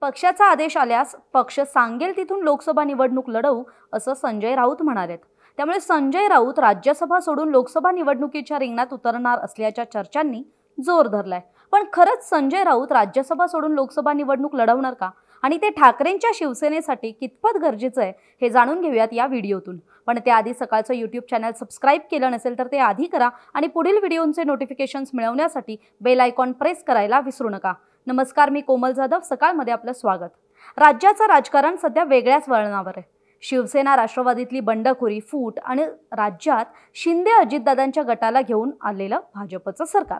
पक्षाचा आदेश आल्यास पक्ष सांगेल तिथून लोकसभा निवडणूक लढवू असं संजय राऊत म्हणालेत त्यामुळे संजय राऊत राज्यसभा सोडून लोकसभा निवडणुकीच्या रिंगणात उतरणार असल्याच्या चर्चांनी जोर धरलाय पण खरंच संजय राऊत राज्यसभा सोडून लोकसभा निवडणूक लढवणार का आणि ते ठाकरेंच्या शिवसेनेसाठी कितपत गरजेचं आहे हे जाणून घेऊयात या व्हिडिओतून पण त्याआधी सकाळचं यूट्यूब चॅनल सबस्क्राईब केलं नसेल तर ते आधी करा आणि पुढील व्हिडिओंचे नोटिफिकेशन्स मिळवण्यासाठी बेल आयकॉन प्रेस करायला विसरू नका नमस्कार मी कोमल जाधव सकाळमध्ये आपलं स्वागत राज्याचं राजकारण सध्या वेगळ्याच वळणावर आहे शिवसेना राष्ट्रवादीतली बंडखोरी फूट आणि राज्यात शिंदे अजितदादांच्या गटाला घेऊन आलेलं भाजपचं सरकार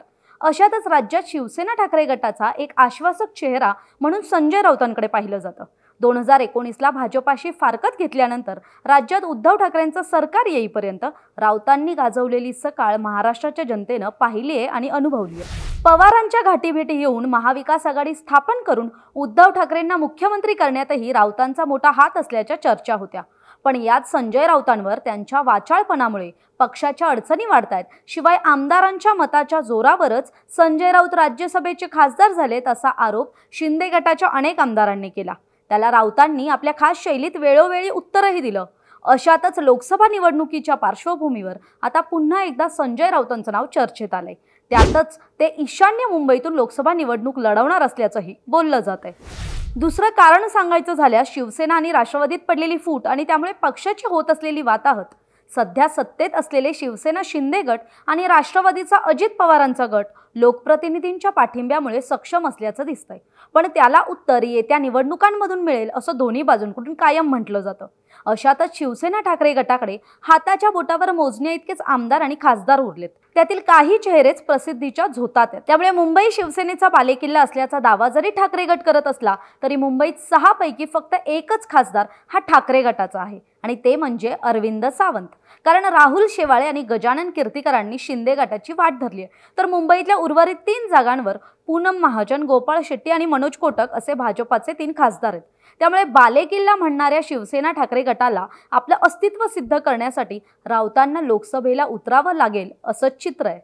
अशातच राज्यात शिवसेना ठाकरे गटाचा एक आश्वासक चेहरा म्हणून संजय राऊतांकडे पाहिलं जातं दोन हजार एकोणीसला भाजपाशी फारकत घेतल्यानंतर राज्यात उद्धव ठाकरेंचं सरकार येईपर्यंत राऊतांनी गाजवलेली सकाळ महाराष्ट्राच्या जनतेनं पाहिली आहे आणि अनुभवली आहे पवारांच्या घाटीभेटी येऊन महाविकास आघाडी स्थापन करून उद्धव ठाकरेंना मुख्यमंत्री करण्यातही राऊतांचा मोठा हात असल्याच्या चर्चा होत्या पण यात संजय राऊतांवर त्यांच्या वाचाळपणामुळे पक्षाच्या अडचणी आहेत शिवाय आमदारांच्या मताच्या जोरावरच संजय राऊत राज्यसभेचे खासदार झालेत असा आरोप शिंदे गटाच्या अनेक आमदारांनी केला त्याला राऊतांनी आपल्या खास शैलीत वेळोवेळी उत्तरही दिलं अशातच लोकसभा निवडणुकीच्या पार्श्वभूमीवर आता पुन्हा एकदा संजय राऊतांचं नाव चर्चेत आलंय त्यातच ते ईशान्य मुंबईतून लोकसभा निवडणूक लढवणार असल्याचंही बोललं जात आहे दुसरं कारण सांगायचं झाल्यास शिवसेना आणि राष्ट्रवादीत पडलेली फूट आणि त्यामुळे पक्षाची होत असलेली वाताहत सध्या सत्तेत असलेले शिवसेना शिंदे गट आणि राष्ट्रवादीचा अजित पवारांचा गट लोकप्रतिनिधींच्या पाठिंब्यामुळे सक्षम असल्याचं दिसतंय पण त्याला उत्तर येत्या निवडणुकांमधून मिळेल असं दोन्ही बाजूंकडून कायम म्हटलं जातं अशातच शिवसेना ठाकरे गटाकडे हाताच्या बोटावर मोजण्या इतकेच आमदार आणि खासदार उरलेत त्यातील काही चेहरेच प्रसिद्धीच्या झोतात आहेत त्यामुळे मुंबई शिवसेनेचा बालेकिल्ला असल्याचा दावा जरी ठाकरे गट करत असला तरी मुंबईत सहा पैकी फक्त एकच खासदार हा ठाकरे गटाचा आहे आणि ते म्हणजे अरविंद सावंत कारण राहुल शेवाळे आणि गजानन कीर्तीकरांनी शिंदे गटाची वाट धरली आहे तर मुंबईतल्या उर्वरित तीन जागांवर पूनम महाजन गोपाळ शेट्टी आणि मनोज कोटक असे भाजपाचे तीन खासदार आहेत त्यामुळे बालेकिल्ला म्हणणाऱ्या शिवसेना ठाकरे गटाला आपलं अस्तित्व सिद्ध करण्यासाठी राऊतांना लोकसभेला उतरावं लागेल असं चित्र आहे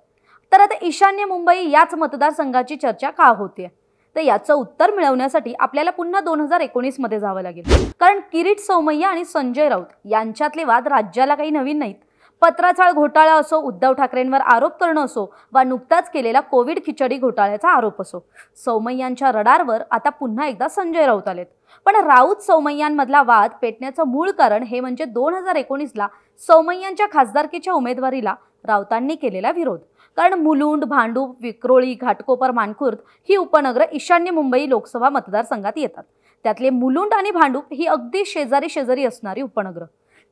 तर आता ईशान्य मुंबई याच मतदारसंघाची चर्चा का होतीये तर याचं उत्तर मिळवण्यासाठी आपल्याला पुन्हा दोन हजार मध्ये जावं लागेल कारण किरीट सौमय्या आणि संजय राऊत यांच्यातले वाद राज्याला काही नवीन नाहीत पत्राचाळ घोटाळा असो उद्धव ठाकरेंवर आरोप करणं असो वा नुकताच केलेला कोविड खिचडी घोटाळ्याचा आरोप असो सौमय्यांच्या रडारवर आता पुन्हा एकदा संजय राऊत आलेत पण राऊत सौमय्यांमधला वाद पेटण्याचं मूळ कारण हे म्हणजे दोन हजार एकोणीसला सौमय्यांच्या खासदारकीच्या उमेदवारीला राऊतांनी केलेला विरोध कारण मुलुंड भांडूप विक्रोळी घाटकोपर मानखुर्द ही उपनगर ईशान्य मुंबई लोकसभा मतदारसंघात येतात त्यातले मुलुंड आणि भांडूप ही अगदी शेजारी शेजारी असणारी उपनगर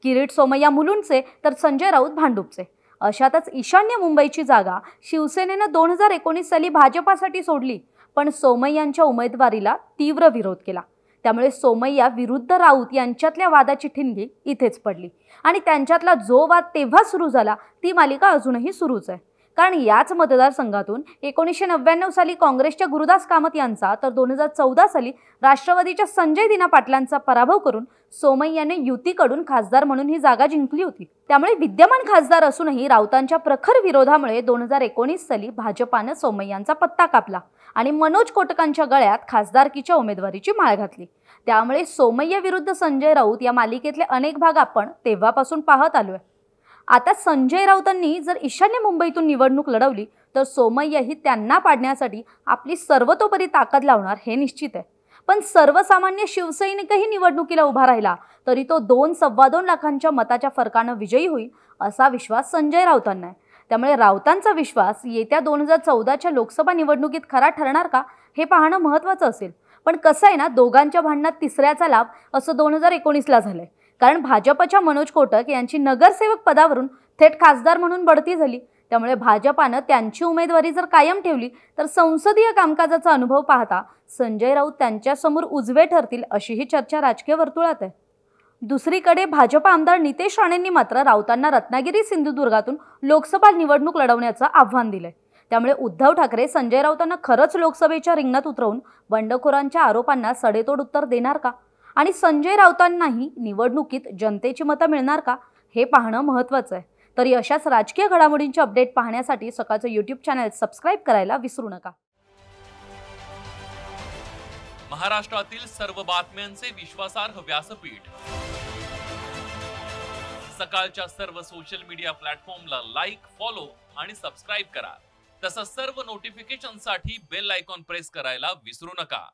किरीट सोमय्या मुलुंडचे तर संजय राऊत भांडूपचे अशातच ईशान्य मुंबईची जागा शिवसेनेनं दोन हजार एकोणीस साली भाजपासाठी सोडली पण सोमय्यांच्या उमेदवारीला तीव्र विरोध केला त्यामुळे सोमय्या विरुद्ध राऊत यांच्यातल्या वादाची ठिणगी इथेच पडली आणि त्यांच्यातला जो वाद तेव्हा सुरू झाला ती मालिका अजूनही सुरूच आहे कारण याच मतदारसंघातून एकोणीसशे नव्याण्णव साली काँग्रेसच्या गुरुदास कामत यांचा तर दोन हजार चौदा साली राष्ट्रवादीच्या संजय दिना पाटलांचा पराभव करून सोमय्याने युतीकडून खासदार म्हणून ही जागा जिंकली होती त्यामुळे विद्यमान खासदार असूनही राऊतांच्या प्रखर विरोधामुळे दोन हजार एकोणीस साली भाजपानं सोमय्यांचा पत्ता कापला आणि मनोज कोटकांच्या गळ्यात खासदारकीच्या उमेदवारीची माळ घातली त्यामुळे सोमय्या विरुद्ध संजय राऊत या मालिकेतले अनेक भाग आपण तेव्हापासून पाहत आलोय आता संजय राऊतांनी जर ईशान्य मुंबईतून निवडणूक लढवली तर सोमय्याही त्यांना पाडण्यासाठी आपली सर्वतोपरी ताकद लावणार हे निश्चित आहे पण सर्वसामान्य शिवसैनिकही निवडणुकीला उभा राहिला तरी तो दोन सव्वा दोन लाखांच्या मताच्या फरकानं विजयी होईल असा विश्वास संजय राऊतांना आहे त्यामुळे राऊतांचा विश्वास येत्या दोन हजार चौदाच्या लोकसभा निवडणुकीत खरा ठरणार का हे पाहणं महत्त्वाचं असेल पण कसं आहे ना दोघांच्या भांडणात तिसऱ्याचा लाभ असं दोन हजार एकोणीसला झालं आहे कारण भाजपच्या मनोज कोटक यांची नगरसेवक पदावरून थेट खासदार म्हणून बढती झाली त्यामुळे भाजपानं त्यांची उमेदवारी जर कायम ठेवली तर संसदीय कामकाजाचा अनुभव पाहता संजय राऊत त्यांच्यासमोर उजवे ठरतील अशीही चर्चा राजकीय वर्तुळात आहे दुसरीकडे भाजप आमदार नितेश राणेंनी मात्र राऊतांना रत्नागिरी सिंधुदुर्गातून लोकसभा निवडणूक लढवण्याचं आव्हान दिलंय त्यामुळे उद्धव ठाकरे संजय राऊतांना खरंच लोकसभेच्या रिंगणात उतरवून बंडखोरांच्या आरोपांना सडेतोड उत्तर देणार का आणि संजय राऊतांनाही निवडणुकीत जनतेची मतं मिळणार का हे पाहणं महत्त्वाचं आहे तरी अशाच राजकीय घडामोडींचे अपडेट पाहण्यासाठी सकाळचं युट्यूब चॅनल सबस्क्राईब करायला विसरू नका महाराष्ट्रातील सर्व बातम्यांचे विश्वासार्ह व्यासपीठ सकाळच्या सर्व सोशल मीडिया प्लॅटफॉर्मला लाईक फॉलो आणि सबस्क्राईब करा तसंच सर्व नोटिफिकेशनसाठी बेल आयकॉन प्रेस करायला विसरू नका